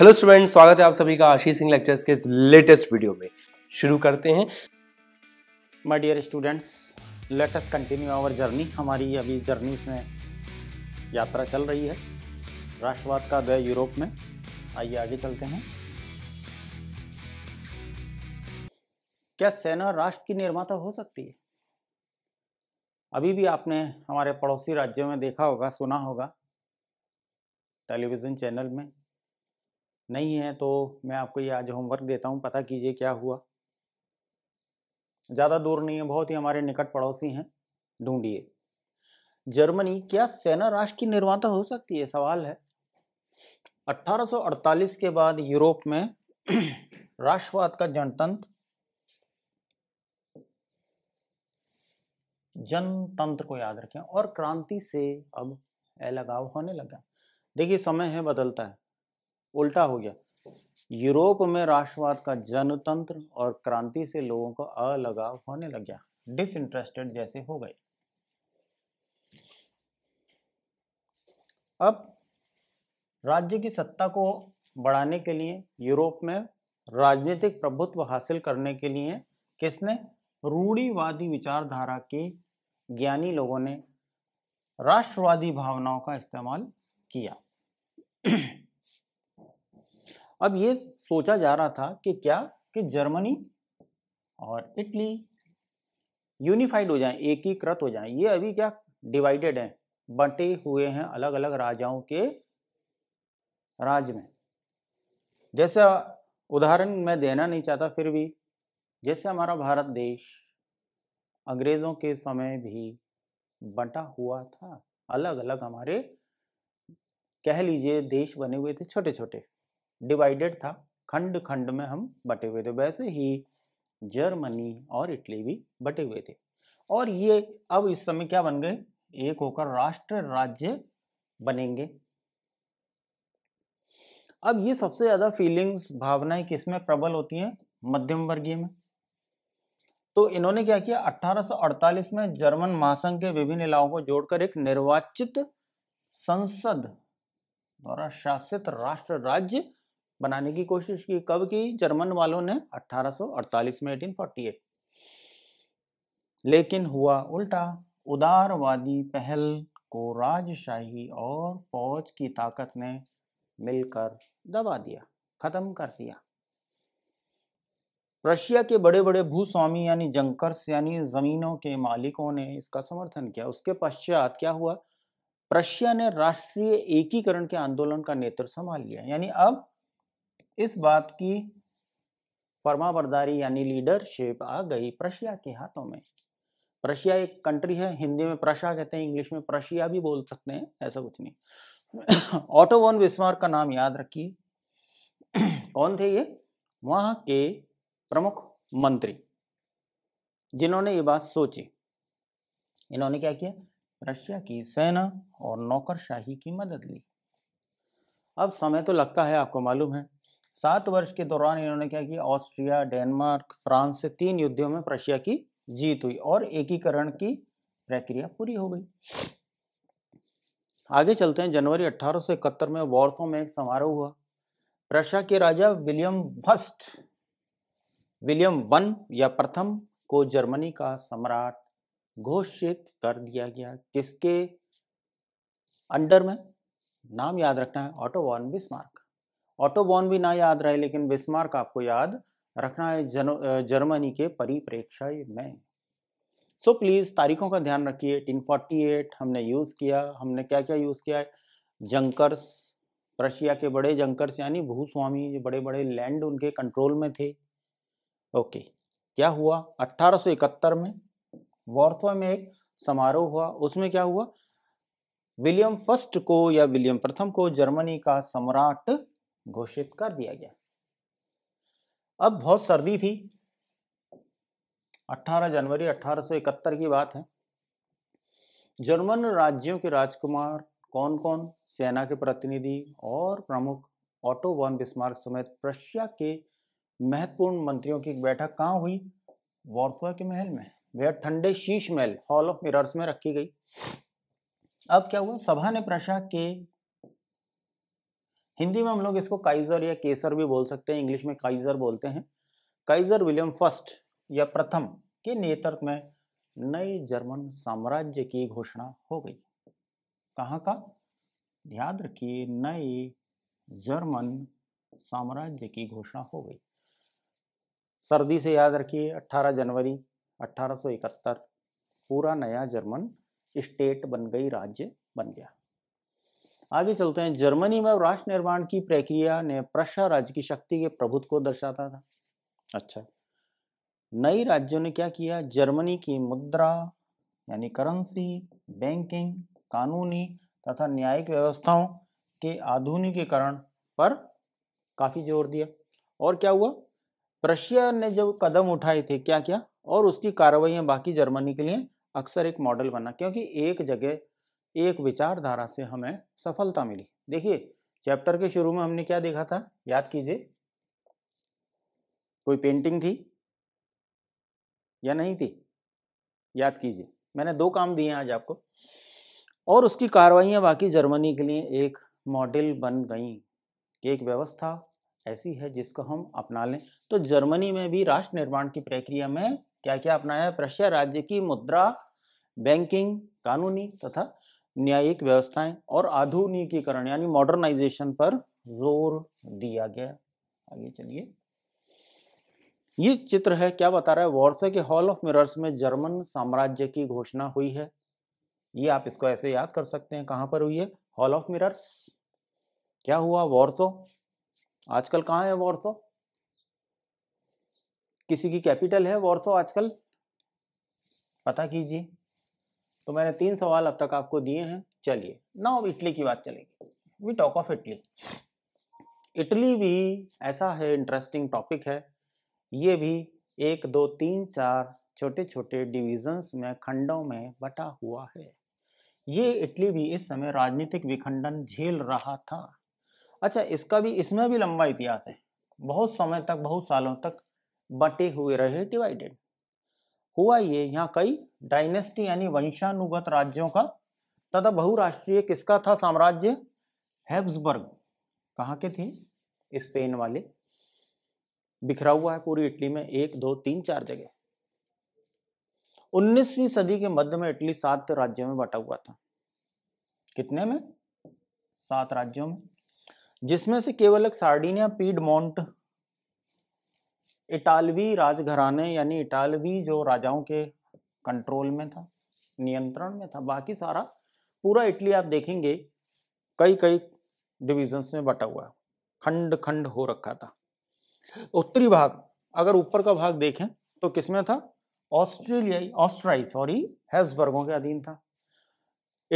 Hello student स्वागत है आप सभी का आशीष सिंह लेक्चर्स के इस लेटेस्ट वीडियो में शुरू करते हैं my dear students let us continue our journey हमारी अभी जर्नी में यात्रा चल रही है राष्ट्रवाद का दया यूरोप में आइए आगे चलते हैं क्या सेना राष्ट्र की निर्माता हो सकती है अभी भी आपने हमारे पड़ोसी राज्यों में देखा होगा सुना होगा टेलीविज़न चैनल में नहीं है तो मैं आपको ये आज होमवर्क देता हूँ पता कीजिए क्या हुआ ज़्यादा दूर नहीं है बहुत ही हमारे निकट पड़ोसी हैं ढूंढिए जर्मनी क्या सेना राष्ट्र की निर्माता हो सकती है सवाल है 1848 के बाद यूरोप में राष्ट्रवाद का जनतंत्र जनतंत्र को याद रखें और क्रांति से अब अलगाव होने लगा देखिए समय है बदलता है उल्टा हो गया यूरोप में राष्ट्रवाद का जनतंत्र और क्रांति से लोगों का अलगाव होने लग गया डिसइंटरेस्टेड जैसे हो गए अब राज्य की सत्ता को बढ़ाने के लिए यूरोप में राजनीतिक प्रभुत्व हासिल करने के लिए किसने रूढ़ीवादी विचारधारा के ज्ञानी लोगों ने राष्ट्रवादी भावनाओं का इस्तेमाल किया अब ये सोचा जा रहा था कि क्या कि जर्मनी और इटली यूनिफाइड हो जाए एकीकृत हो जाए ये अभी क्या डिवाइडेड हैं बंटे हुए हैं अलग अलग राजाओं के राज में जैसा उदाहरण मैं देना नहीं चाहता फिर भी जैसे हमारा भारत देश अंग्रेज़ों के समय भी बंटा हुआ था अलग अलग हमारे कह लीजिए देश बने हुए थे छोटे छोटे डिवाइडेड था खंड खंड में हम बटे हुए थे वैसे ही जर्मनी और इटली भी बटे हुए थे और ये अब इस समय क्या बन गए एक होकर राष्ट्र राज्य बनेंगे अब ये सबसे ज्यादा फीलिंग्स भावनाएं किसमें प्रबल होती हैं मध्यम वर्गीय में तो इन्होंने क्या किया 1848 में जर्मन महासंघ के विभिन्न इलाकों को जोड़कर एक निर्वाचित संसद द्वारा शासित राष्ट्र राज्य बनाने की कोशिश की कब की जर्मन वालों ने 1848 में 1848 लेकिन हुआ उल्टा उदारवादी पहल को राजशाही और फौज की ताकत ने मिलकर दबा दिया खत्म कर दिया रशिया के बड़े बड़े भूस्वामी यानी जंकर्स यानी जमीनों के मालिकों ने इसका समर्थन किया उसके पश्चात क्या हुआ प्रशिया ने राष्ट्रीय एकीकरण के आंदोलन का नेतृत्व संभाल लिया यानी अब इस बात की फर्मा बरदारी यानी लीडरशिप आ गई प्रशिया के हाथों में प्रशिया एक कंट्री है हिंदी में प्रशा कहते हैं इंग्लिश में प्रशिया भी बोल सकते हैं ऐसा कुछ नहीं ऑटोवन विस्मार का नाम याद रखिए कौन थे ये वहां के प्रमुख मंत्री जिन्होंने ये बात सोची इन्होंने क्या किया रशिया की सेना और नौकरशाही की मदद ली अब समय तो लगता है आपको मालूम है सात वर्ष के दौरान इन्होंने क्या किया ऑस्ट्रिया डेनमार्क फ्रांस से तीन युद्धों में प्रशिया की जीत हुई और एकीकरण की प्रक्रिया पूरी हो गई आगे चलते हैं जनवरी 1871 में वॉर्सो में एक समारोह हुआ प्रशिया के राजा विलियम फर्स्ट विलियम वन या प्रथम को जर्मनी का सम्राट घोषित कर दिया गया किसके अंडर में नाम याद रखना है ऑटो वॉन बिस्मार्क ऑटोबॉन भी ना याद रहे लेकिन बिस्मार्क आपको याद रखना है जर्मनी के परिप्रेक्ष्य में सो so, प्लीज़ तारीखों का ध्यान रखिए 1848 हमने यूज़ किया हमने क्या क्या यूज़ किया जंकर्स रशिया के बड़े जंकर्स यानी भूस्वामी जो बड़े बड़े लैंड उनके कंट्रोल में थे ओके क्या हुआ 1871 में वॉर्सो में एक समारोह हुआ उसमें क्या हुआ विलियम फर्स्ट को या विलियम प्रथम को जर्मनी का सम्राट घोषित कर दिया गया अब बहुत सर्दी थी 18 जनवरी 1871 की बात है जर्मन राज्यों के राजकुमार कौन कौन सेना के प्रतिनिधि और प्रमुख ऑटो वन बिस्मार्क समेत प्रशिया के महत्वपूर्ण मंत्रियों की बैठक कहाँ हुई वॉर्सवा के महल में वह ठंडे शीश महल हॉल ऑफ मिरर्स में रखी गई अब क्या हुआ सभा ने प्रशा के हिंदी में हम लोग इसको काइजर या केसर भी बोल सकते हैं इंग्लिश में काइजर बोलते हैं काइजर विलियम फर्स्ट या प्रथम के नेतृत्व में नए जर्मन साम्राज्य की घोषणा हो गई कहाँ का याद रखिए नए जर्मन साम्राज्य की घोषणा हो गई सर्दी से याद रखिए 18 जनवरी 1871 पूरा नया जर्मन स्टेट बन गई राज्य बन गया आगे चलते हैं जर्मनी में राष्ट्र निर्माण की प्रक्रिया ने प्रशा राज्य की शक्ति के प्रभुत्व को दर्शाता था अच्छा नई राज्यों ने क्या किया जर्मनी की मुद्रा यानी करेंसी बैंकिंग कानूनी तथा न्यायिक व्यवस्थाओं के आधुनिकीकरण पर काफ़ी जोर दिया और क्या हुआ प्रशिया ने जब कदम उठाए थे क्या क्या और उसकी कार्रवाइयाँ बाकी जर्मनी के लिए अक्सर एक मॉडल बना क्योंकि एक जगह एक विचारधारा से हमें सफलता मिली देखिए चैप्टर के शुरू में हमने क्या देखा था याद कीजिए कोई पेंटिंग थी या नहीं थी याद कीजिए मैंने दो काम दिए आज आपको और उसकी कार्रवाइयाँ बाकी जर्मनी के लिए एक मॉडल बन गई कि एक व्यवस्था ऐसी है जिसको हम अपना लें तो जर्मनी में भी राष्ट्र निर्माण की प्रक्रिया में क्या क्या अपनाया प्रशिया राज्य की मुद्रा बैंकिंग कानूनी तथा न्यायिक व्यवस्थाएं और आधुनिकीकरण यानी मॉडर्नाइजेशन पर जोर दिया गया आगे चलिए ये चित्र है क्या बता रहा है वॉर्स के हॉल ऑफ मिरर्स में जर्मन साम्राज्य की घोषणा हुई है ये आप इसको ऐसे याद कर सकते हैं कहां पर हुई है हॉल ऑफ मिरर्स क्या हुआ वॉर्सो आजकल कहां है वॉर्सो किसी की कैपिटल है वॉर्सो आजकल पता कीजिए तो मैंने तीन सवाल अब तक आपको दिए हैं चलिए ना अब इटली की बात चलेगी we talk of Italy Italy भी ऐसा है इंटरेस्टिंग टॉपिक है ये भी एक दो तीन चार छोटे छोटे डिविजन्स में खंडों में बटा हुआ है ये इटली भी इस समय राजनीतिक विखंडन झेल रहा था अच्छा इसका भी इसमें भी लंबा इतिहास है बहुत समय तक बहुत सालों तक बटे हुए रहे डिवाइडेड हुआ ये यहाँ कई डायनेस्टी यानी वंशानुगत राज्यों का तथा बहुराष्ट्रीय किसका था साम्राज्य हैब्सबर्ग कहाँ के थे स्पेन वाले बिखरा हुआ है पूरी इटली में एक दो तीन चार जगह 19वीं सदी के मध्य में इटली सात राज्यों में बटा हुआ था कितने में सात राज्यों में जिसमें से केवल एक सार्डिनिया पीड मोन्ट इटालवी राजघराने यानी इटालवी जो राजाओं के कंट्रोल में था नियंत्रण में था बाकी सारा पूरा इटली आप देखेंगे कई कई डिविजन्स में बटा हुआ खंड खंड हो रखा था उत्तरी भाग अगर ऊपर का भाग देखें तो किसमें था ऑस्ट्रेलियाई ऑस्ट्राई सॉरी हेब्सबर्गों के अधीन था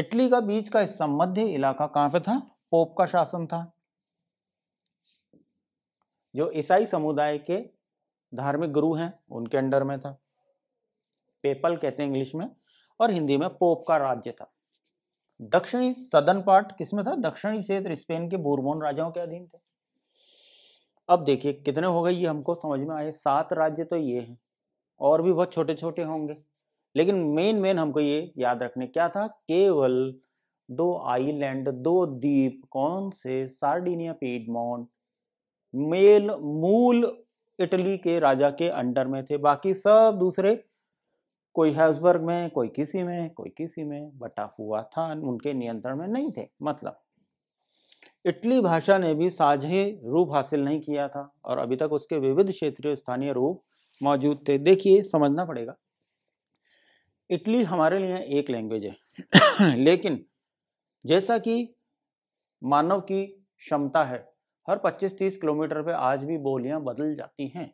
इटली का बीच का हिस्सा मध्य इलाका कहां पे था पोप का शासन था जो ईसाई समुदाय के धार्मिक गुरु हैं उनके अंडर में था पेपल कहते हैं इंग्लिश में और हिंदी में पोप का राज्य था दक्षिणी सदन पार्ट किसमें था दक्षिणी क्षेत्र स्पेन के बोरबोन राजाओं के अधीन थे अब देखिए कितने हो गए ये हमको समझ में आए सात राज्य तो ये हैं और भी बहुत छोटे छोटे होंगे लेकिन मेन मेन हमको ये याद रखने क्या था केवल दो आइलैंड दो द्वीप कौन से सार्डिनिया पीडमोन मेल मूल इटली के राजा के अंडर में थे बाकी सब दूसरे कोई हैब्सबर्ग में कोई किसी में कोई किसी में बटा हुआ था उनके नियंत्रण में नहीं थे मतलब इटली भाषा ने भी साझे रूप हासिल नहीं किया था और अभी तक उसके विविध क्षेत्रीय स्थानीय रूप मौजूद थे देखिए समझना पड़ेगा इटली हमारे लिए एक लैंग्वेज है लेकिन जैसा कि मानव की क्षमता है हर 25-30 किलोमीटर पे आज भी बोलियां बदल जाती हैं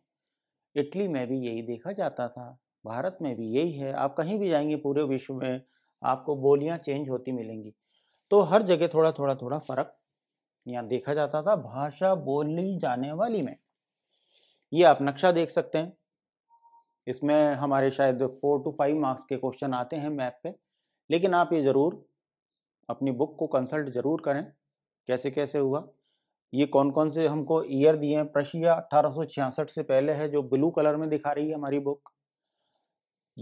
इटली में भी यही देखा जाता था भारत में भी यही है आप कहीं भी जाएंगे पूरे विश्व में आपको बोलियां चेंज होती मिलेंगी तो हर जगह थोड़ा थोड़ा थोड़ा फर्क यहाँ देखा जाता था भाषा बोली जाने वाली में ये आप नक्शा देख सकते हैं इसमें हमारे शायद फोर टू फाइव मार्क्स के क्वेश्चन आते हैं मैप पे लेकिन आप ये ज़रूर अपनी बुक को कंसल्ट ज़रूर करें कैसे कैसे हुआ ये कौन कौन से हमको ईयर दिए हैं प्रशिया अठारह से पहले है जो ब्लू कलर में दिखा रही है हमारी बुक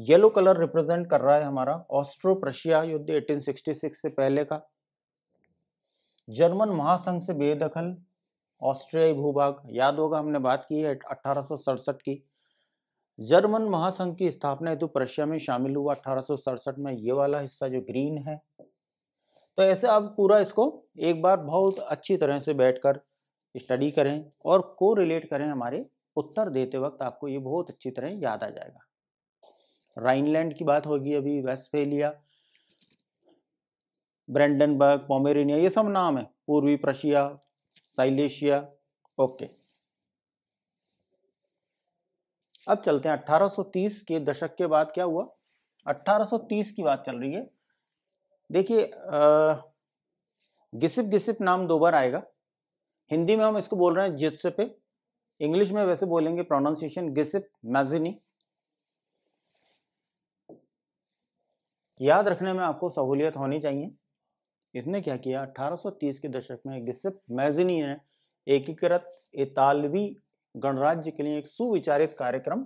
येलो कलर रिप्रेजेंट कर रहा है हमारा ऑस्ट्रो प्रशिया युद्ध 1866 से पहले का जर्मन महासंघ से बेदखल ऑस्ट्रियाई भूभाग याद होगा हमने बात की है अठारह की जर्मन महासंघ की स्थापना हेतु प्रशिया में शामिल हुआ अठारह में ये वाला हिस्सा जो ग्रीन है तो ऐसे आप पूरा इसको एक बार बहुत अच्छी तरह से बैठकर स्टडी करें और को रिलेट करें हमारे उत्तर देते वक्त आपको ये बहुत अच्छी तरह याद आ जाएगा राइनलैंड की बात होगी अभी वेस्टफेलिया ब्रेंडनबर्ग पोमेरिनिया ये सब नाम है पूर्वी प्रशिया साइलेशिया ओके अब चलते हैं 1830 के दशक के बाद क्या हुआ 1830 की बात चल रही है देखिए गिसिप गिसिप नाम दो बार आएगा हिंदी में हम इसको बोल रहे हैं जिसपे इंग्लिश में वैसे बोलेंगे प्रोनाउंसिएशन गिसिप मैजिनी याद रखने में आपको सहूलियत होनी चाहिए इसने क्या किया 1830 के दशक में गिसिप मैजिनी ने एकीकृत इतालवी गणराज्य के लिए एक सुविचारित कार्यक्रम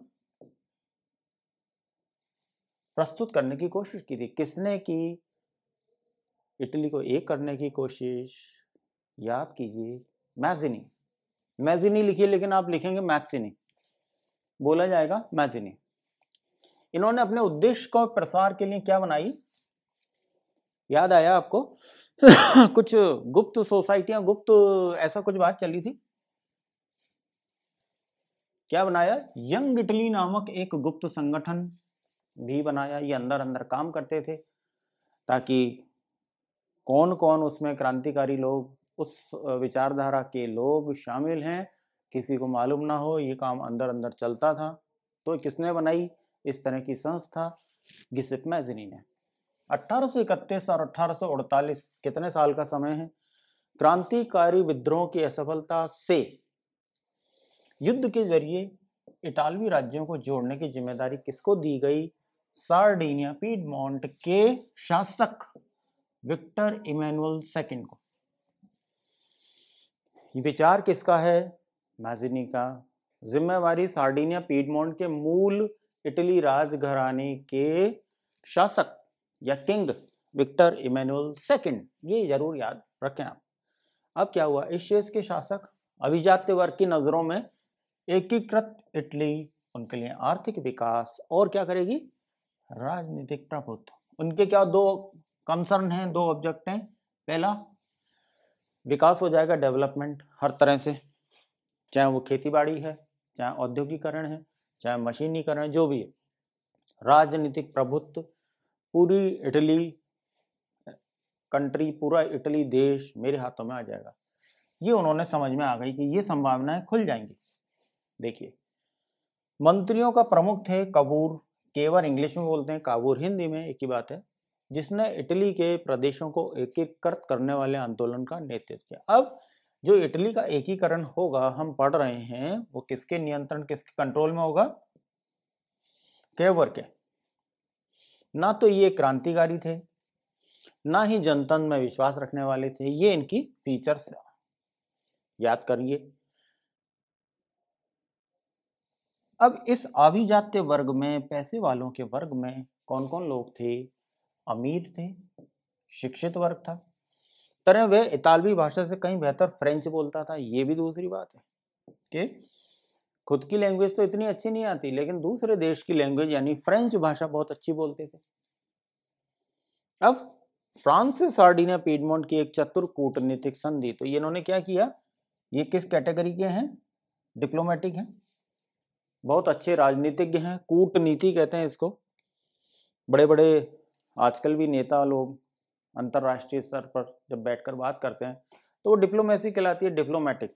प्रस्तुत करने की कोशिश की थी किसने की इटली को एक करने की कोशिश याद कीजिए मैजिनी मैजिनी लिखिए लेकिन आप लिखेंगे मैक्सिनी बोला जाएगा मैजिनी इन्होंने अपने उद्देश्य को प्रसार के लिए क्या बनाई याद आया आपको कुछ गुप्त सोसाइटियां गुप्त ऐसा कुछ बात चली थी क्या बनाया यंग इटली नामक एक गुप्त संगठन भी बनाया ये अंदर अंदर काम करते थे ताकि कौन कौन उसमें क्रांतिकारी लोग उस विचारधारा के लोग शामिल हैं किसी को मालूम ना हो ये काम अंदर अंदर चलता था तो किसने बनाई इस तरह की संस्था गिसिप मैजनी ने अठारह और अठारह कितने साल का समय है क्रांतिकारी विद्रोह की असफलता से युद्ध के जरिए इटालवी राज्यों को जोड़ने की जिम्मेदारी किसको दी गई सार्डिनिया पीडमोंट के शासक विक्टर इमैनुअल सेकंड को विचार किसका है मैजिनी का जिम्मेवारी सार्डिनिया पीडमोंट के मूल इटली राजघराने के शासक या किंग विक्टर इमैनुअल सेकंड ये जरूर याद रखें आप अब क्या हुआ इस शेष के शासक अभिजात वर्ग की नज़रों में एकीकृत इटली उनके लिए आर्थिक विकास और क्या करेगी राजनीतिक प्रभुत्व उनके क्या दो कंसर्न है दो ऑब्जेक्ट हैं पहला विकास हो जाएगा डेवलपमेंट हर तरह से चाहे वो खेतीबाड़ी है चाहे औद्योगिकरण है चाहे मशीनीकरण जो भी है राजनीतिक प्रभुत्व पूरी इटली कंट्री पूरा इटली देश मेरे हाथों में आ जाएगा ये उन्होंने समझ में आ गई कि ये संभावनाएं खुल जाएंगी देखिए मंत्रियों का प्रमुख थे कबूर केवर इंग्लिश में बोलते हैं काबूर हिंदी में एक ही बात है जिसने इटली के प्रदेशों को एकीकृत करने वाले आंदोलन का नेतृत्व किया अब जो इटली का एकीकरण होगा हम पढ़ रहे हैं वो किसके नियंत्रण किसके कंट्रोल में होगा केवर के ना तो ये क्रांतिकारी थे ना ही जनतंत्र में विश्वास रखने वाले थे ये इनकी फीचर्स याद करिए अब इस अभिजात्य वर्ग में पैसे वालों के वर्ग में कौन कौन लोग थे अमीर थे शिक्षित वर्ग था तरह वह इतालवी भाषा से कहीं बेहतर फ्रेंच बोलता था ये भी दूसरी बात है कि खुद की लैंग्वेज तो इतनी अच्छी नहीं आती लेकिन दूसरे देश की लैंग्वेज यानी फ्रेंच भाषा बहुत अच्छी बोलते थे अब फ्रांसिस सार्डिना पीडमोंट की एक चतुर कूटनीतिक संधि तो इन्होंने क्या किया ये किस कैटेगरी के हैं डिप्लोमेटिक हैं बहुत अच्छे राजनीतिज्ञ हैं कूटनीति कहते हैं इसको बड़े बड़े आजकल भी नेता लोग अंतर्राष्ट्रीय स्तर पर जब बैठकर बात करते हैं तो वो डिप्लोमेसी कहलाती है डिप्लोमेटिक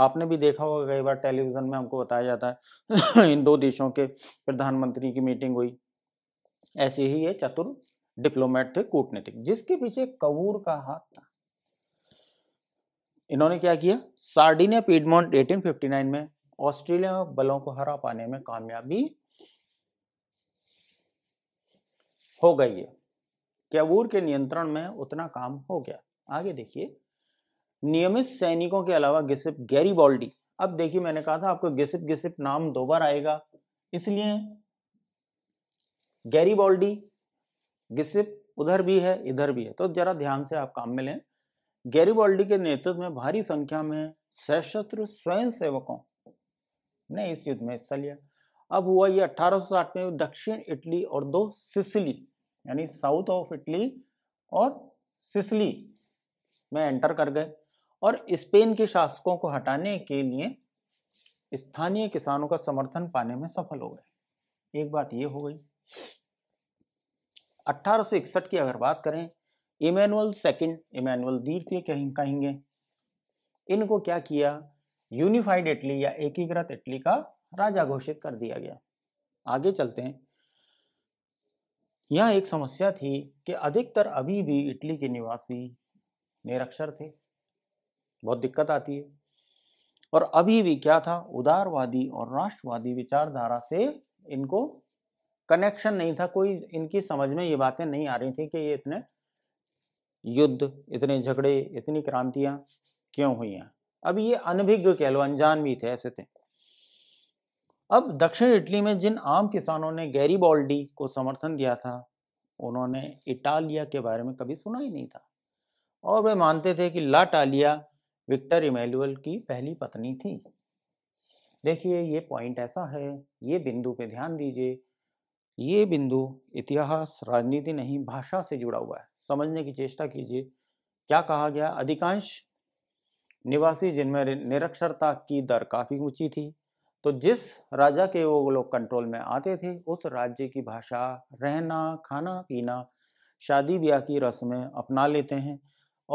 आपने भी देखा होगा कई बार टेलीविज़न में हमको बताया जाता है इन दो देशों के प्रधानमंत्री की मीटिंग हुई ऐसे ही ये चतुर डिप्लोमेट थे कूटनीतिक जिसके पीछे कबूर का हाथ था इन्होंने क्या किया सार्डिनिया पीडमोन्ट 1859 में ऑस्ट्रेलिया बलों को हरा पाने में कामयाबी हो गई है कैबूर के नियंत्रण में उतना काम हो गया आगे देखिए नियमित सैनिकों के अलावा गिसिप गैरीबॉल्डी अब देखिए मैंने कहा था आपको गिसिप गिसिप नाम दो बार आएगा इसलिए गैरीबॉल्डी गिसिप उधर भी है इधर भी है तो जरा ध्यान से आप काम में लें गैरीबॉल्डी के नेतृत्व में भारी संख्या में सशस्त्र स्वयं सेवकों ने इस युद्ध में हिस्सा लिया अब हुआ यह अठारह में दक्षिण इटली और दो सिसिली यानी साउथ ऑफ इटली और सिसली में एंटर कर गए और स्पेन के शासकों को हटाने के लिए स्थानीय किसानों का समर्थन पाने में सफल हो गए एक बात ये हो गई 1861 की अगर बात करें इमैनुअल सेकंड इमैनुअल द्वितीय कहीं कहेंगे इनको क्या किया यूनिफाइड इटली या एकीकृत इटली का राजा घोषित कर दिया गया आगे चलते हैं यह एक समस्या थी कि अधिकतर अभी भी इटली के निवासी निरक्षर थे बहुत दिक्कत आती है और अभी भी क्या था उदारवादी और राष्ट्रवादी विचारधारा से इनको कनेक्शन नहीं था कोई इनकी समझ में ये बातें नहीं आ रही थी कि ये इतने युद्ध इतने झगड़े इतनी क्रांतियां क्यों हुई हैं अब ये अनभिज्ञ कहलो अनजान भी थे ऐसे थे अब दक्षिण इटली में जिन आम किसानों ने गैरी बॉल्डी को समर्थन दिया था उन्होंने इटालिया के बारे में कभी सुना ही नहीं था और वे मानते थे कि लाटालिया विक्टर इमेलुअल की पहली पत्नी थी देखिए ये पॉइंट ऐसा है ये बिंदु पे ध्यान दीजिए ये बिंदु इतिहास राजनीति नहीं भाषा से जुड़ा हुआ है समझने की चेष्टा कीजिए क्या कहा गया अधिकांश निवासी जिनमें निरक्षरता की दर काफ़ी ऊंची थी तो जिस राजा के वो लोग कंट्रोल में आते थे उस राज्य की भाषा रहना खाना पीना शादी ब्याह की रस्में अपना लेते हैं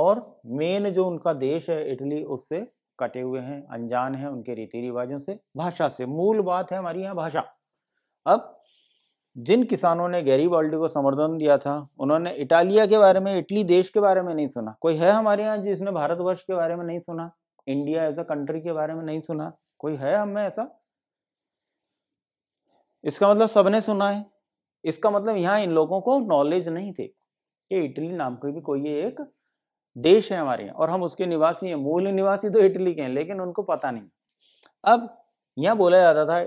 और मेन जो उनका देश है इटली उससे कटे हुए हैं अनजान हैं उनके रीति रिवाजों से भाषा से मूल बात है हमारी यहाँ भाषा अब जिन किसानों ने गैरी बाल्टी को समर्थन दिया था उन्होंने इटालिया के बारे में इटली देश के बारे में नहीं सुना कोई है हमारे यहाँ जिसने भारतवर्ष के बारे में नहीं सुना इंडिया एज अ कंट्री के बारे में नहीं सुना कोई है हमें ऐसा इसका मतलब सबने सुना है इसका मतलब यहाँ इन लोगों को नॉलेज नहीं थे कि इटली नाम का भी कोई एक देश है हमारे यहाँ और हम उसके निवासी हैं मूल निवासी तो इटली के हैं लेकिन उनको पता नहीं अब यहाँ बोला जाता था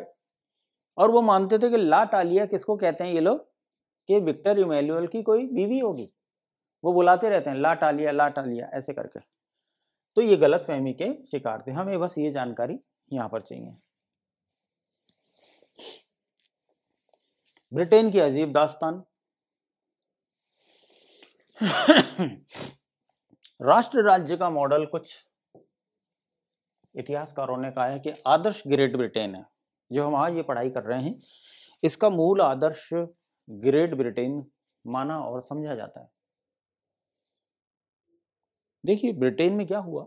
और वो मानते थे कि ला टालिया किसको कहते हैं ये लोग कि विक्टर इमेल्युअल की कोई बीवी होगी वो बुलाते रहते हैं ला टालिया ला टालिया ऐसे करके तो ये गलत फहमी के शिकार थे हमें बस ये जानकारी यहाँ पर चाहिए ब्रिटेन की अजीब दास्तान राष्ट्र राज्य का मॉडल कुछ इतिहासकारों ने कहा है कि आदर्श ग्रेट ब्रिटेन है जो हम आज ये पढ़ाई कर रहे हैं इसका मूल आदर्श ग्रेट ब्रिटेन माना और समझा जाता है देखिए ब्रिटेन में क्या हुआ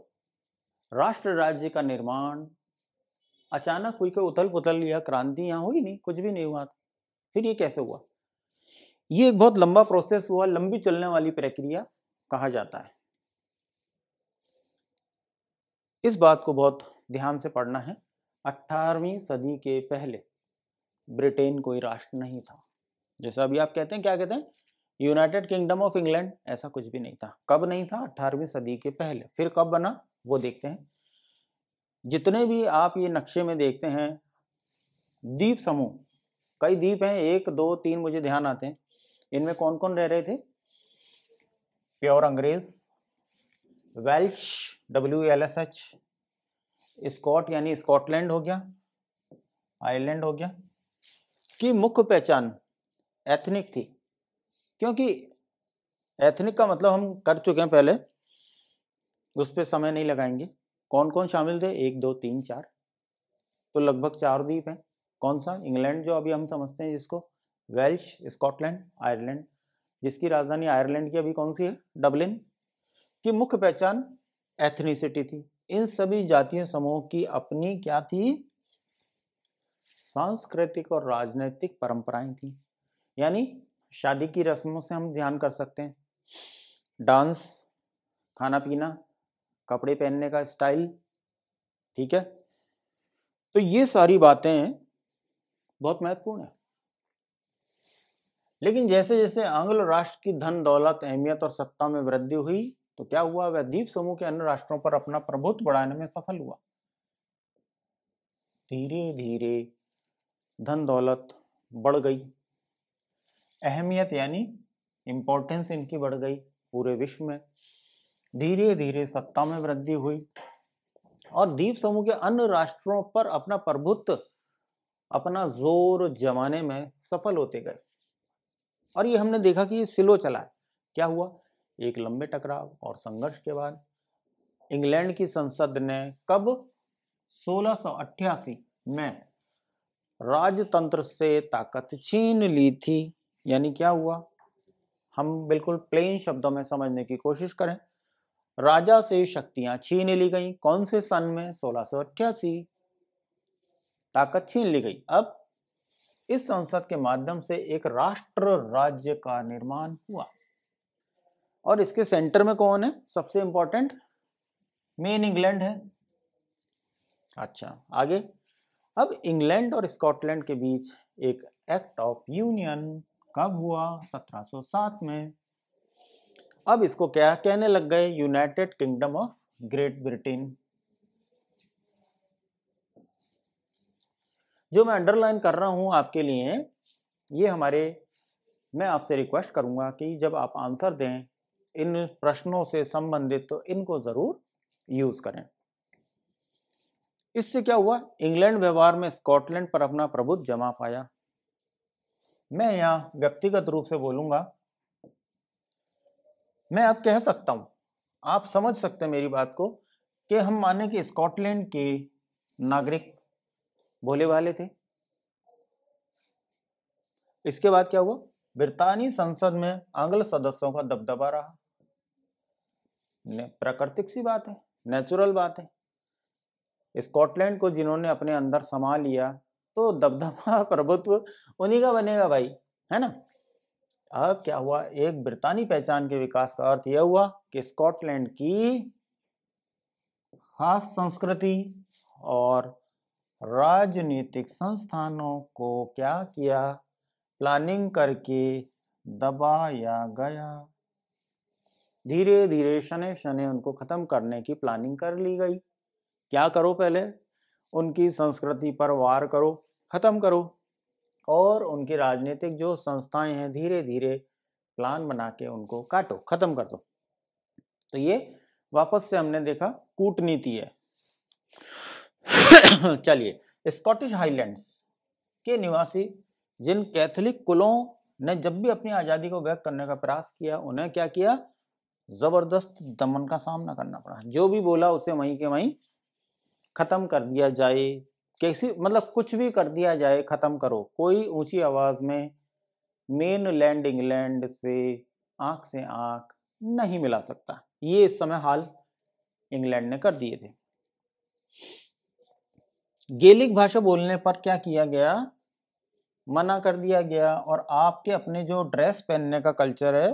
राष्ट्र राज्य का निर्माण अचानक कोई कोई उथल पुथल या क्रांति यहां हुई नहीं कुछ भी नहीं हुआ था फिर ये कैसे हुआ ये एक बहुत लंबा प्रोसेस हुआ लंबी चलने वाली प्रक्रिया कहा जाता है इस बात को बहुत ध्यान से पढ़ना है 18वीं सदी के पहले ब्रिटेन कोई राष्ट्र नहीं था जैसे अभी आप कहते हैं क्या कहते हैं यूनाइटेड किंगडम ऑफ इंग्लैंड ऐसा कुछ भी नहीं था कब नहीं था 18वीं सदी के पहले फिर कब बना वो देखते हैं जितने भी आप ये नक्शे में देखते हैं द्वीप समूह कई द्वीप हैं एक दो तीन मुझे ध्यान आते हैं इनमें कौन कौन रह रहे थे प्योर अंग्रेज Welsh W L S H Scot यानी स्कॉटलैंड हो गया आयरलैंड हो गया की मुख्य पहचान एथनिक थी क्योंकि एथनिक का मतलब हम कर चुके हैं पहले उस पर समय नहीं लगाएंगे कौन कौन शामिल थे एक दो तीन चार तो लगभग चार द्वीप हैं कौन सा इंग्लैंड जो अभी हम समझते हैं जिसको वेल्श स्कॉटलैंड आयरलैंड जिसकी राजधानी आयरलैंड की अभी कौन सी है डबलिन की मुख्य पहचान एथनीसिटी थी इन सभी जातीय समूह की अपनी क्या थी सांस्कृतिक और राजनीतिक परंपराएं थी यानी शादी की रस्मों से हम ध्यान कर सकते हैं डांस खाना पीना कपड़े पहनने का स्टाइल ठीक है तो ये सारी बातें बहुत महत्वपूर्ण है लेकिन जैसे जैसे आंग्ल राष्ट्र की धन दौलत अहमियत और सत्ता में वृद्धि हुई तो क्या हुआ वह द्वीप समूह के अन्य राष्ट्रों पर अपना प्रभुत्व बढ़ाने में सफल हुआ धीरे धीरे धन दौलत बढ़ गई अहमियत यानी इंपॉर्टेंस इनकी बढ़ गई पूरे विश्व में धीरे धीरे सत्ता में वृद्धि हुई और द्वीप समूह के अन्य राष्ट्रों पर अपना प्रभुत्व अपना जोर जमाने में सफल होते गए और ये हमने देखा कि ये सिलो चला है क्या हुआ एक लंबे टकराव और संघर्ष के बाद इंग्लैंड की संसद ने कब सोलह में राजतंत्र से ताकत छीन ली थी यानी क्या हुआ हम बिल्कुल प्लेन शब्दों में समझने की कोशिश करें राजा से शक्तियां छीन ली गई कौन से सन में सोलह ताकत छीन ली गई अब इस संसद के माध्यम से एक राष्ट्र राज्य का निर्माण हुआ और इसके सेंटर में कौन है सबसे इंपॉर्टेंट मेन इंग्लैंड है अच्छा आगे अब इंग्लैंड और स्कॉटलैंड के बीच एक एक्ट ऑफ यूनियन कब हुआ 1707 में अब इसको क्या कहने लग गए United Kingdom of Great Britain जो मैं अंडरलाइन कर रहा हूँ आपके लिए ये हमारे मैं आपसे रिक्वेस्ट करूँगा कि जब आप आंसर दें इन प्रश्नों से संबंधित तो इनको ज़रूर यूज़ करें इससे क्या हुआ इंग्लैंड व्यवहार में स्कॉटलैंड पर अपना प्रभुत्व जमा पाया मैं यहाँ व्यक्तिगत रूप से बोलूँगा मैं अब कह सकता हूँ आप समझ सकते हैं मेरी बात को कि हम माने कि स्कॉटलैंड के नागरिक भोले भाले थे इसके बाद क्या हुआ ब्रितानी संसद में आंग्ल सदस्यों का दबदबा रहा प्राकृतिक सी बात है नेचुरल बात है स्कॉटलैंड को जिन्होंने अपने अंदर समा लिया तो दबदबा प्रभुत्व उन्हीं का बनेगा भाई है ना अब क्या हुआ एक ब्रितानी पहचान के विकास का अर्थ यह हुआ कि स्कॉटलैंड की खास संस्कृति और राजनीतिक संस्थानों को क्या किया प्लानिंग करके दबाया गया धीरे धीरे शने शने उनको खत्म करने की प्लानिंग कर ली गई क्या करो पहले उनकी संस्कृति पर वार करो खत्म करो और उनकी राजनीतिक जो संस्थाएं हैं धीरे धीरे प्लान बना के उनको काटो खत्म कर दो तो ये वापस से हमने देखा कूटनीति है चलिए स्कॉटिश हाइलैंड्स के निवासी जिन कैथोलिक कुलों ने जब भी अपनी आज़ादी को व्यक्त करने का प्रयास किया उन्हें क्या किया जबरदस्त दमन का सामना करना पड़ा जो भी बोला उसे वहीं के वहीं खत्म कर दिया जाए कैसी मतलब कुछ भी कर दिया जाए खत्म करो कोई ऊंची आवाज में मेन लैंड इंग्लैंड से आंख से आंख नहीं मिला सकता ये इस समय हाल इंग्लैंड ने कर दिए थे गेलिक भाषा बोलने पर क्या किया गया मना कर दिया गया और आपके अपने जो ड्रेस पहनने का कल्चर है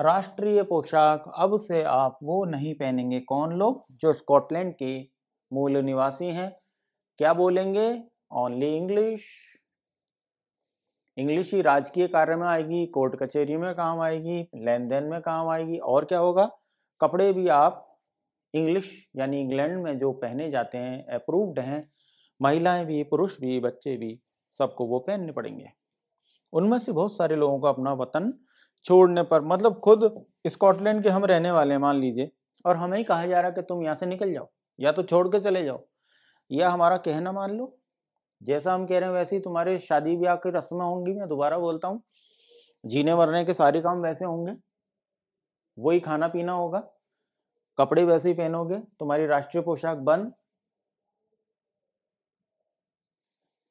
राष्ट्रीय पोशाक अब से आप वो नहीं पहनेंगे कौन लोग जो स्कॉटलैंड के मूल निवासी हैं क्या बोलेंगे ओनली इंग्लिश इंग्लिश ही राजकीय कार्य में आएगी कोर्ट कचहरी में काम आएगी लेन देन में काम आएगी और क्या होगा कपड़े भी आप इंग्लिश यानी इंग्लैंड में जो पहने जाते हैं अप्रूव्ड हैं महिलाएं भी पुरुष भी बच्चे भी सबको वो पहनने पड़ेंगे उनमें से बहुत सारे लोगों को अपना वतन छोड़ने पर मतलब खुद स्कॉटलैंड के हम रहने वाले हैं मान लीजिए और हमें ही कहा जा रहा है कि तुम यहाँ से निकल जाओ या तो छोड़ के चले जाओ या हमारा कहना मान लो जैसा हम कह रहे हैं वैसे ही तुम्हारे शादी ब्याह की रस्में होंगी मैं दोबारा बोलता हूँ जीने मरने के सारे काम वैसे होंगे वही खाना पीना होगा कपड़े वैसे ही पहनोगे तुम्हारी राष्ट्रीय पोशाक बंद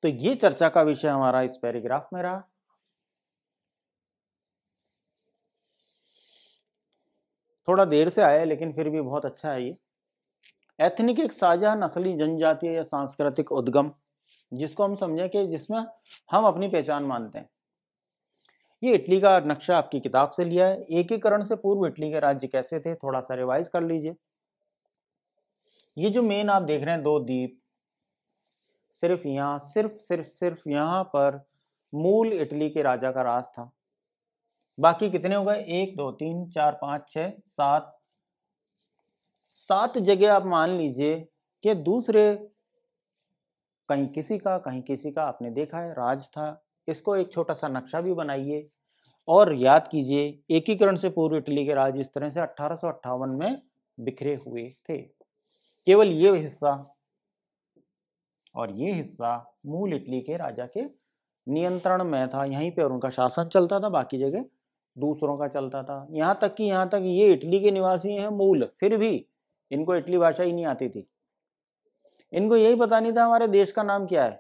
तो ये चर्चा का विषय हमारा इस पैराग्राफ में रहा थोड़ा देर से आया लेकिन फिर भी बहुत अच्छा है ये एथनिक एक साझा नस्ली जनजातीय या सांस्कृतिक उद्गम जिसको हम समझें कि जिसमें हम अपनी पहचान मानते हैं ये इटली का नक्शा आपकी किताब से लिया है एकीकरण से पूर्व इटली के राज्य कैसे थे थोड़ा सा रिवाइज कर लीजिए ये जो मेन आप देख रहे हैं दो द्वीप सिर्फ यहाँ सिर्फ सिर्फ सिर्फ यहाँ पर मूल इटली के राजा का राज था बाकी कितने हो गए एक दो तीन चार पाँच छ सात सात जगह आप मान लीजिए कि दूसरे कहीं किसी का कहीं किसी का आपने देखा है राज था इसको एक छोटा सा नक्शा भी बनाइए और याद कीजिए एकीकरण से पूर्व इटली के राज इस तरह से अठारह में बिखरे हुए थे केवल ये हिस्सा और ये हिस्सा मूल इटली के राजा के नियंत्रण में था यहीं पे और उनका शासन चलता था बाकी जगह दूसरों का चलता था यहाँ तक कि यहाँ तक ये इटली के निवासी हैं मूल फिर भी इनको इटली भाषा ही नहीं आती थी इनको यही पता नहीं था हमारे देश का नाम क्या है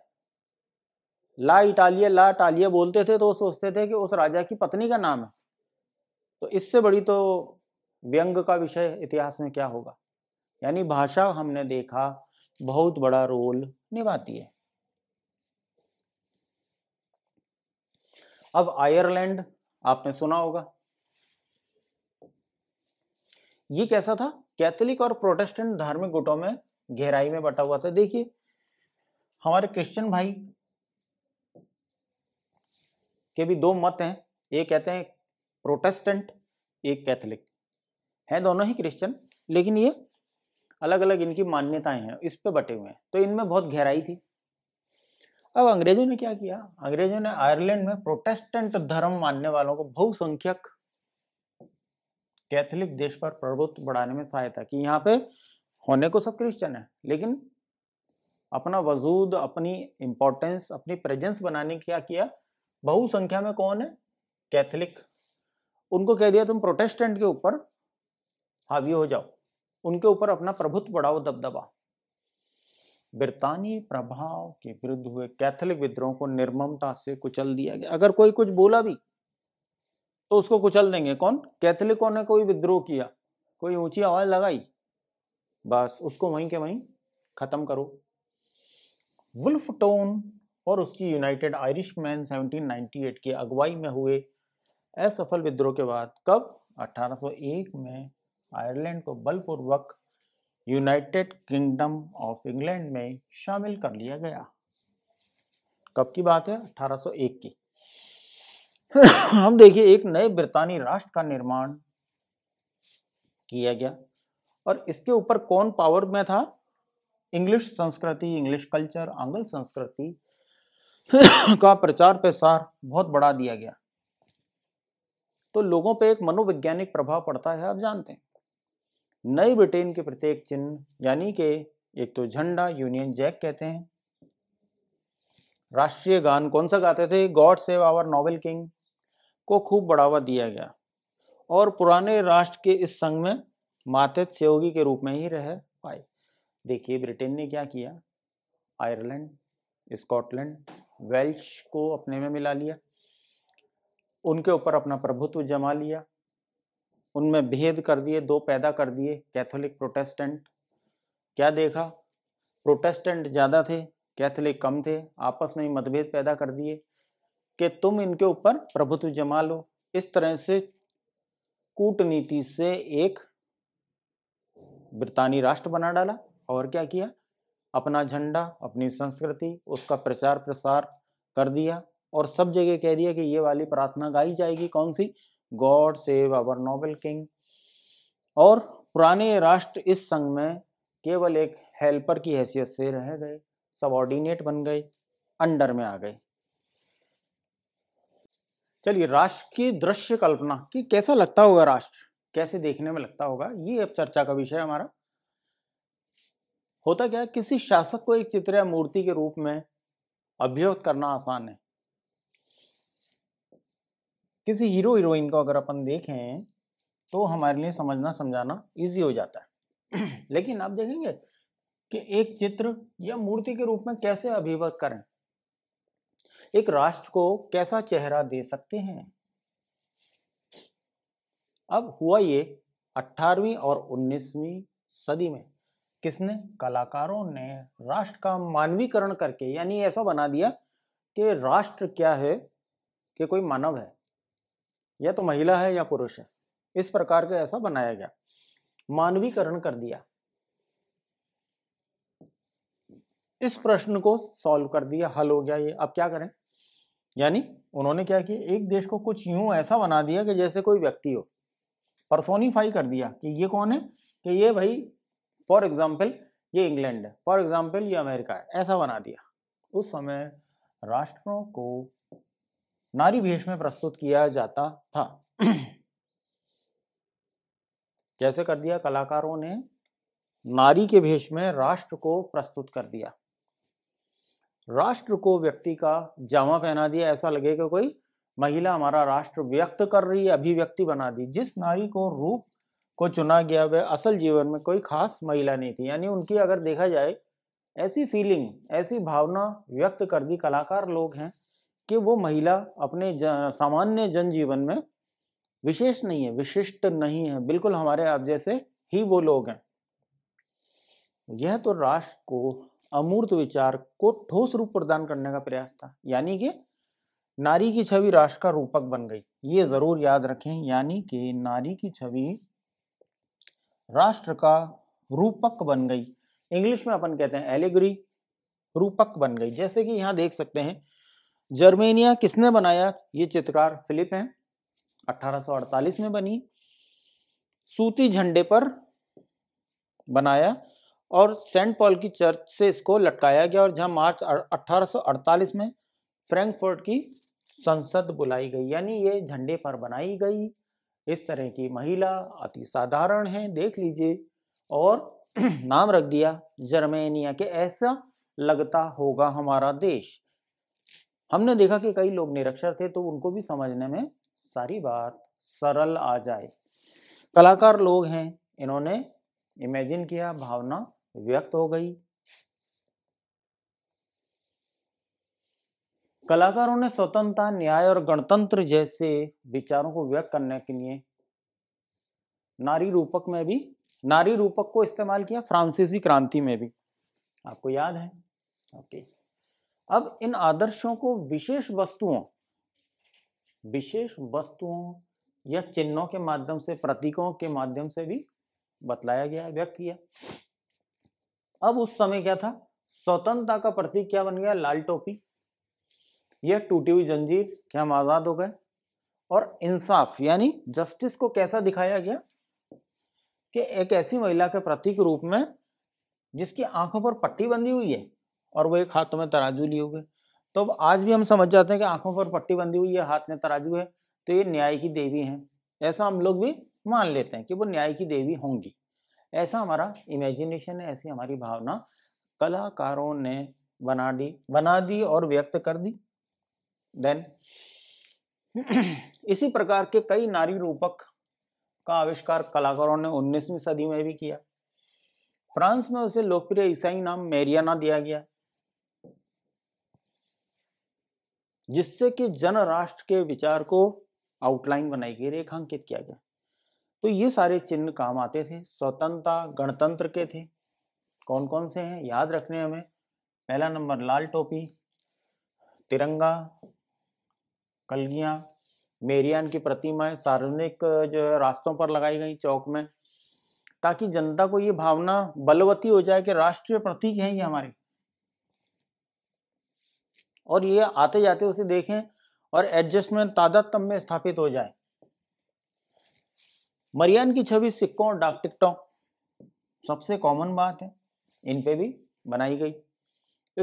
ला इटालिया ला इटालिया बोलते थे तो वो सोचते थे कि उस राजा की पत्नी का नाम है तो इससे बड़ी तो व्यंग का विषय इतिहास में क्या होगा यानी भाषा हमने देखा बहुत बड़ा रोल निभाती है अब आयरलैंड आपने सुना होगा ये कैसा था कैथोलिक और प्रोटेस्टेंट धार्मिक गुटों में गहराई में बटा हुआ था देखिए हमारे क्रिश्चियन भाई के भी दो मत हैं एक कहते हैं प्रोटेस्टेंट एक कैथोलिक हैं दोनों ही क्रिश्चियन लेकिन ये अलग अलग इनकी मान्यताएं हैं इस पे बटे हुए हैं तो इनमें बहुत गहराई थी अब अंग्रेजों ने क्या किया अंग्रेजों ने आयरलैंड में प्रोटेस्टेंट धर्म मानने वालों को बहुसंख्यक कैथोलिक देश पर प्रभुत्व बढ़ाने में सहायता की यहाँ पे होने को सब क्रिश्चियन है लेकिन अपना वजूद अपनी इंपॉर्टेंस अपनी प्रेजेंस बनाने क्या किया बहुसंख्या में कौन है कैथोलिक उनको कह दिया तुम प्रोटेस्टेंट के ऊपर हावी हो जाओ उनके ऊपर अपना प्रभुत्व बढ़ाओ दबदबा बरतानी प्रभाव के विरुद्ध हुए कैथोलिक विद्रोह को निर्ममता से कुचल दिया गया अगर कोई कुछ बोला भी तो उसको कुचल देंगे कौन कैथोलिकों ने कोई विद्रोह किया कोई ऊंची आवाज लगाई बस उसको वहीं के वहीं खत्म करो वुल्फ टोन और उसकी यूनाइटेड आयरिश मैन सेवनटीन की अगुवाई में हुए असफल विद्रोह के बाद कब 1801 में आयरलैंड को बलपूर्वक यूनाइटेड किंगडम ऑफ इंग्लैंड में शामिल कर लिया गया कब की बात है 1801 की हम देखिए एक नए ब्रितानी राष्ट्र का निर्माण किया गया और इसके ऊपर कौन पावर में था इंग्लिश संस्कृति इंग्लिश कल्चर आंग्ल संस्कृति का प्रचार प्रसार बहुत बढ़ा दिया गया तो लोगों पे एक मनोवैज्ञानिक प्रभाव पड़ता है आप जानते हैं नई ब्रिटेन के प्रत्येक चिन्ह यानी के एक तो झंडा यूनियन जैक कहते हैं राष्ट्रीय गान कौन सा गाते थे God save our noble king को खूब बढ़ावा दिया गया और पुराने राष्ट्र के इस संघ में मातृत सहयोगी के रूप में ही रह पाए देखिए ब्रिटेन ने क्या किया आयरलैंड स्कॉटलैंड वेल्श को अपने में मिला लिया उनके ऊपर अपना प्रभुत्व जमा लिया उनमें भेद कर दिए दो पैदा कर दिए कैथोलिक प्रोटेस्टेंट क्या देखा प्रोटेस्टेंट ज़्यादा थे कैथोलिक कम थे आपस में ही मतभेद पैदा कर दिए कि तुम इनके ऊपर प्रभुत्व जमा लो इस तरह से कूटनीति से एक ब्रितानी राष्ट्र बना डाला और क्या किया अपना झंडा अपनी संस्कृति उसका प्रचार प्रसार कर दिया और सब जगह कह दिया कि ये वाली प्रार्थना गाई जाएगी कौन सी God save our noble king और पुराने राष्ट्र इस संघ में केवल एक हेल्पर की हैसियत से रह गए ऑर्डिनेट बन गए अंडर में आ गए चलिए राष्ट्र की दृश्य कल्पना कि कैसा लगता होगा राष्ट्र कैसे देखने में लगता होगा ये अब चर्चा का विषय हमारा होता क्या किसी शासक को एक चित्र या मूर्ति के रूप में अभिव्यक्त करना आसान है किसी हीरो हीरोइन को अगर अपन देखें तो हमारे लिए समझना समझाना इजी हो जाता है लेकिन आप देखेंगे कि एक चित्र या मूर्ति के रूप में कैसे अभिव्यक्त करें एक राष्ट्र को कैसा चेहरा दे सकते हैं अब हुआ ये 18वीं और 19वीं सदी में किसने कलाकारों ने राष्ट्र का मानवीकरण करके यानी ऐसा बना दिया कि राष्ट्र क्या है कि कोई मानव है या तो महिला है या पुरुष है इस प्रकार का ऐसा बनाया गया मानवीकरण कर दिया इस प्रश्न को सॉल्व कर दिया हल हो गया ये अब क्या करें यानी उन्होंने क्या किया एक देश को कुछ यूं ऐसा बना दिया कि जैसे कोई व्यक्ति हो परसोनीफाई कर दिया कि ये कौन है कि ये भाई फॉर एग्जाम्पल ये इंग्लैंड है फॉर एग्जाम्पल ये अमेरिका है ऐसा बना दिया उस समय राष्ट्रों को नारी भेष में प्रस्तुत किया जाता था कैसे कर दिया कलाकारों ने नारी के भेष में राष्ट्र को प्रस्तुत कर दिया राष्ट्र को व्यक्ति का जामा पहना दिया ऐसा लगे कि कोई महिला हमारा राष्ट्र व्यक्त कर रही है अभिव्यक्ति बना दी जिस नारी को रूप को चुना गया वह असल जीवन में कोई खास महिला नहीं थी यानी उनकी अगर देखा जाए ऐसी फीलिंग ऐसी भावना व्यक्त कर दी कलाकार लोग हैं कि वो महिला अपने सामान्य जनजीवन में विशेष नहीं है विशिष्ट नहीं है बिल्कुल हमारे आप जैसे ही वो लोग हैं यह तो राष्ट्र को अमूर्त विचार को ठोस रूप प्रदान करने का प्रयास था यानी कि नारी की छवि राष्ट्र का रूपक बन गई ये जरूर याद रखें यानी कि नारी की छवि राष्ट्र का रूपक बन गई इंग्लिश में अपन कहते हैं एलिगरी रूपक बन गई जैसे कि यहाँ देख सकते हैं जर्मेनिया किसने बनाया ये चित्रकार फिलिप है 1848 में बनी सूती झंडे पर बनाया और सेंट पॉल की चर्च से इसको लटकाया गया और जहां मार्च 1848 में फ्रैंकफर्ट की संसद बुलाई गई यानी ये झंडे पर बनाई गई इस तरह की महिला अति साधारण है देख लीजिए और नाम रख दिया जर्मेनिया के ऐसा लगता होगा हमारा देश हमने देखा कि कई लोग निरक्षर थे तो उनको भी समझने में सारी बात सरल आ जाए कलाकार लोग हैं इन्होंने इमेजिन किया भावना व्यक्त हो गई कलाकारों ने स्वतंत्रता न्याय और गणतंत्र जैसे विचारों को व्यक्त करने के लिए नारी रूपक में भी नारी रूपक को इस्तेमाल किया फ्रांसीसी क्रांति में भी आपको याद है ओके okay. अब इन आदर्शों को विशेष वस्तुओं विशेष वस्तुओं या चिन्हों के माध्यम से प्रतीकों के माध्यम से भी बतलाया गया व्यक्त किया अब उस समय क्या था स्वतंत्रता का प्रतीक क्या बन गया लाल टोपी यह टूटी हुई जंजीर क्या हम आजाद हो गए और इंसाफ यानी जस्टिस को कैसा दिखाया गया कि एक ऐसी महिला के प्रतीक रूप में जिसकी आंखों पर पट्टी बंधी हुई है और वो एक हाथों में तराजू लिए हुए तो आज भी हम समझ जाते हैं कि आंखों पर पट्टी बंधी हुई है हाथ में तराजू है तो ये न्याय की देवी हैं ऐसा हम लोग भी मान लेते हैं कि वो न्याय की देवी होंगी ऐसा हमारा इमेजिनेशन है ऐसी हमारी भावना कलाकारों ने बना दी बना दी और व्यक्त कर दी देन इसी प्रकार के कई नारी रूपक का आविष्कार कलाकारों ने 19वीं सदी में भी किया फ्रांस में उसे लोकप्रिय ईसाई नाम मेरियाना दिया गया जिससे कि जन राष्ट्र के विचार को आउटलाइन बनाई गई रेखांकित किया गया तो ये सारे चिन्ह काम आते थे स्वतंत्रता गणतंत्र के थे कौन कौन से हैं याद रखने हमें पहला नंबर लाल टोपी तिरंगा कलगिया मेरियान की प्रतिमाएं सार्वजनिक जो है रास्तों पर लगाई गई चौक में ताकि जनता को ये भावना बलवती हो जाए कि राष्ट्रीय प्रतीक हैं ये हमारे और ये आते जाते उसे देखें और एडजस्टमेंट तादातम में स्थापित हो जाए मरियान की छवि सिक्कों और डाक टिकटों सबसे कॉमन बात है इन पे भी बनाई गई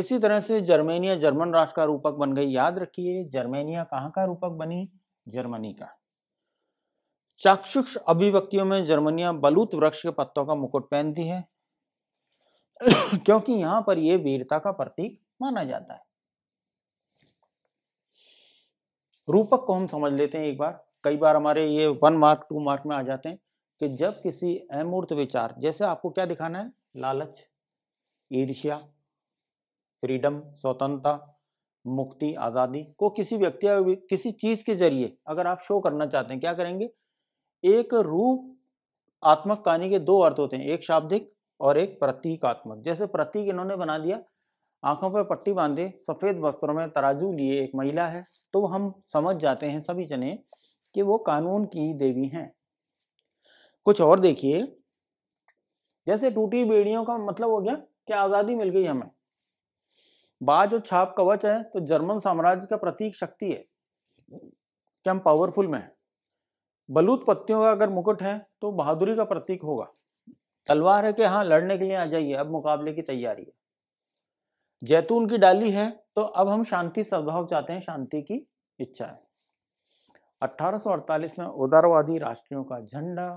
इसी तरह से जर्मेनिया जर्मन राष्ट्र का रूपक बन गई याद रखिए जर्मेनिया कहाँ का रूपक बनी जर्मनी का चाक्षुष अभिव्यक्तियों में जर्मनिया बलूत वृक्ष के पत्तों का मुकुट पहनती है क्योंकि यहां पर यह वीरता का प्रतीक माना जाता है रूपक को हम समझ लेते हैं एक बार कई बार हमारे ये वन मार्क टू मार्क में आ जाते हैं कि जब किसी अमूर्त विचार जैसे आपको क्या दिखाना है लालच ईर्ष्या फ्रीडम स्वतंत्रता मुक्ति आज़ादी को किसी व्यक्ति या किसी चीज़ के जरिए अगर आप शो करना चाहते हैं क्या करेंगे एक रूप आत्मक कहानी के दो अर्थ होते हैं एक शाब्दिक और एक प्रतीकात्मक जैसे प्रतीक इन्होंने बना दिया आंखों पर पट्टी बांधे सफ़ेद वस्त्रों में तराजू लिए एक महिला है तो हम समझ जाते हैं सभी जने कि वो कानून की देवी हैं कुछ और देखिए जैसे टूटी बेड़ियों का मतलब हो गया कि आज़ादी मिल गई हमें बाज और छाप कवच है तो जर्मन साम्राज्य का प्रतीक शक्ति है कि हम पावरफुल में बलूत पत्तियों का अगर मुकुट है तो बहादुरी का प्रतीक होगा तलवार है कि हाँ लड़ने के लिए आ जाइए अब मुकाबले की तैयारी है जैतून की डाली है तो अब हम शांति सद्भाव चाहते हैं शांति की इच्छा है 1848 में उदारवादी राष्ट्रियों का झंडा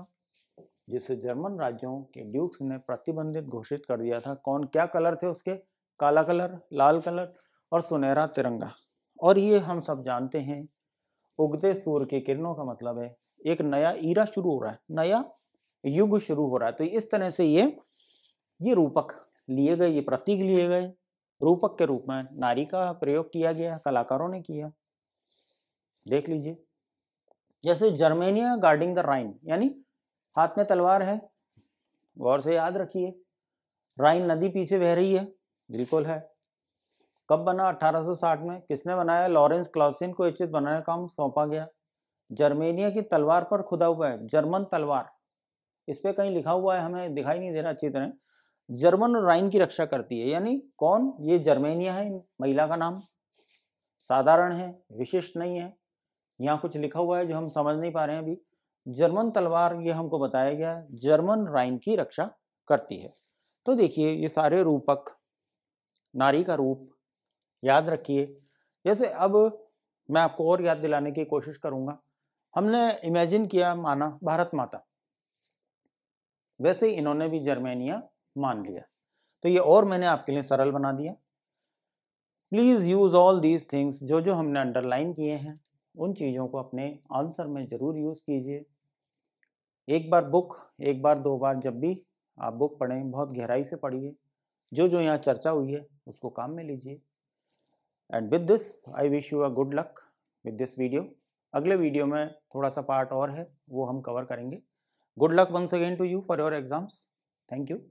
जिसे जर्मन राज्यों के ड्यूक्स ने प्रतिबंधित घोषित कर दिया था कौन क्या कलर थे उसके काला कलर लाल कलर और सुनहरा तिरंगा और ये हम सब जानते हैं उगते सूर्य की किरणों का मतलब है एक नया ईरा शुरू हो रहा है नया युग शुरू हो रहा है तो इस तरह से ये ये रूपक लिए गए ये प्रतीक लिए गए रूपक के रूप में नारी का प्रयोग किया गया कलाकारों ने किया देख लीजिए जैसे जर्मेनिया गार्डिंग द राइन यानी हाथ में तलवार है गौर से याद रखिए राइन नदी पीछे बह रही है बिल्कुल है कब बना 1860 में किसने बनाया लॉरेंस क्लाउसिन को इच्छित बनाने का काम सौंपा गया जर्मेनिया की तलवार पर खुदा हुआ है जर्मन तलवार इस पर कहीं लिखा हुआ है हमें दिखाई नहीं दे रहा अच्छी तरह जर्मन और राइन की रक्षा करती है यानी कौन ये जर्मेनिया है महिला का नाम साधारण है विशिष्ट नहीं है यहाँ कुछ लिखा हुआ है जो हम समझ नहीं पा रहे हैं अभी जर्मन तलवार ये हमको बताया गया है जर्मन राइन की रक्षा करती है तो देखिए ये सारे रूपक नारी का रूप याद रखिए जैसे अब मैं आपको और याद दिलाने की कोशिश करूंगा हमने इमेजिन किया माना भारत माता वैसे इन्होंने भी जर्मेनिया मान लिया तो ये और मैंने आपके लिए सरल बना दिया please use all these things जो जो हमने अंडरलाइन किए हैं उन चीज़ों को अपने आंसर में ज़रूर यूज़ कीजिए एक बार बुक एक बार दो बार जब भी आप बुक पढ़ें बहुत गहराई से पढ़िए जो जो यहाँ चर्चा हुई है उसको काम में लीजिए and with this I wish you a good luck with this video अगले वीडियो में थोड़ा सा पार्ट और है वो हम कवर करेंगे good luck once again to you for your exams thank you